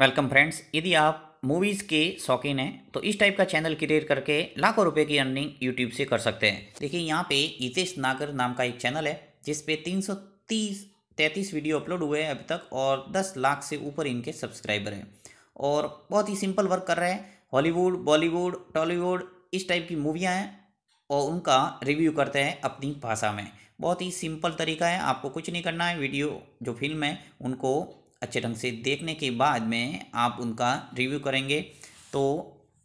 welcome friends यदि आप movies के शौकीन हैं तो इस टाइप का चैनल क्रिएट करके लाखों रुपए की अर्निंग यूट्यूब से कर सकते हैं देखिए यहाँ पे हितेश नागर नाम का एक चैनल है जिस सौ तीस तैंतीस वीडियो अपलोड हुए हैं अभी तक और दस लाख से ऊपर इनके सब्सक्राइबर हैं और बहुत ही सिंपल वर्क कर रहे हैं हॉलीवुड बॉलीवुड टॉलीवुड इस टाइप की मूवियाँ हैं और उनका रिव्यू करते हैं अपनी भाषा में बहुत ही सिंपल तरीका है आपको कुछ नहीं करना है वीडियो जो फिल्म है उनको अच्छे ढंग से देखने के बाद में आप उनका रिव्यू करेंगे तो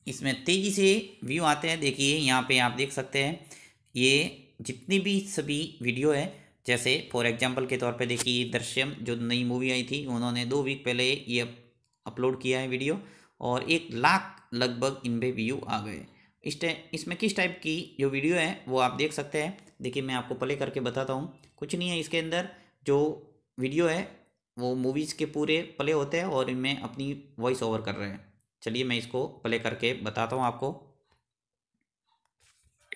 इसमें तेज़ी से व्यू आते हैं देखिए यहाँ पे आप देख सकते हैं ये जितनी भी सभी वीडियो है जैसे फॉर एग्जांपल के तौर पे देखिए दृश्यम जो नई मूवी आई थी उन्होंने दो वीक पहले ये अपलोड किया है वीडियो और एक लाख लगभग इन पर व्यू आ गए इस इसमें किस टाइप की जो वीडियो है वो आप देख सकते हैं देखिए मैं आपको प्ले करके बताता हूँ कुछ नहीं है इसके अंदर जो वीडियो है वो मूवीज़ के पूरे प्ले होते हैं और इनमें अपनी वॉइस ओवर कर रहे हैं चलिए मैं इसको प्ले करके बताता हूँ आपको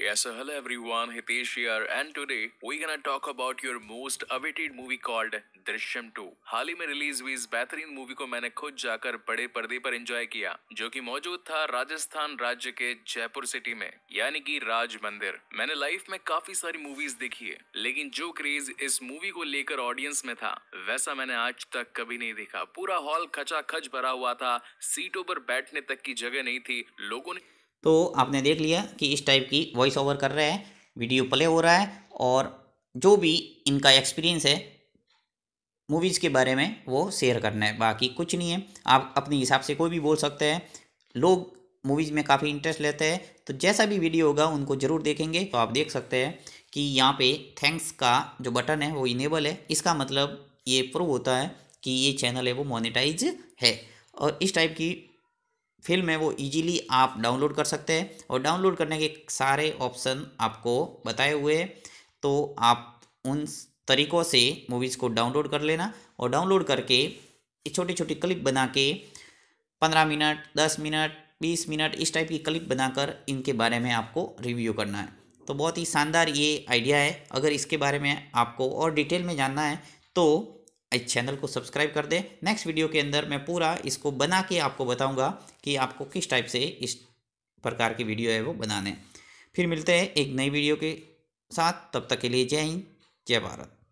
Yes, so hello everyone, Hitesh here and today we're gonna talk about your most awaited movie called Drishyam 2 हाल ही में रिलीज हुई इस बेहतरीन मूवी को मैंने खुद जाकर बड़े पर्दे पर एंजॉय किया जो कि मौजूद था राजस्थान राज्य के जयपुर सिटी में यानी कि राज मंदिर मैंने लाइफ में काफी सारी मूवीज देखी है लेकिन जो क्रेज इस मूवी को लेकर ऑडियंस में था वैसा मैंने आज तक कभी नहीं देखा पूरा हॉल खचा खच भरा हुआ था सीटों पर बैठने तक की जगह नहीं थी लोगों ने तो आपने देख लिया कि इस टाइप की वॉइस ओवर कर रहे हैं वीडियो प्ले हो रहा है और जो भी इनका एक्सपीरियंस है मूवीज़ के बारे में वो शेयर करना है बाकी कुछ नहीं है आप अपने हिसाब से कोई भी बोल सकते हैं लोग मूवीज़ में काफ़ी इंटरेस्ट लेते हैं तो जैसा भी वीडियो होगा उनको ज़रूर देखेंगे तो आप देख सकते हैं कि यहाँ पे थैंक्स का जो बटन है वो इनेबल है इसका मतलब ये प्रूव होता है कि ये चैनल है वो मोनेटाइज है और इस टाइप की फिल्म है वो इजीली आप डाउनलोड कर सकते हैं और डाउनलोड करने के सारे ऑप्शन आपको बताए हुए हैं तो आप उन तरीक़ों से मूवीज़ को डाउनलोड कर लेना और डाउनलोड करके छोटी छोटी क्लिप बना के पंद्रह मिनट दस मिनट बीस मिनट इस टाइप की क्लिप बनाकर इनके बारे में आपको रिव्यू करना है तो बहुत ही शानदार ये आइडिया है अगर इसके बारे में आपको और डिटेल में जानना है तो इस चैनल को सब्सक्राइब कर दें नेक्स्ट वीडियो के अंदर मैं पूरा इसको बना के आपको बताऊंगा कि आपको किस टाइप से इस प्रकार की वीडियो है वो बनाने फिर मिलते हैं एक नई वीडियो के साथ तब तक के लिए जय हिंद जय भारत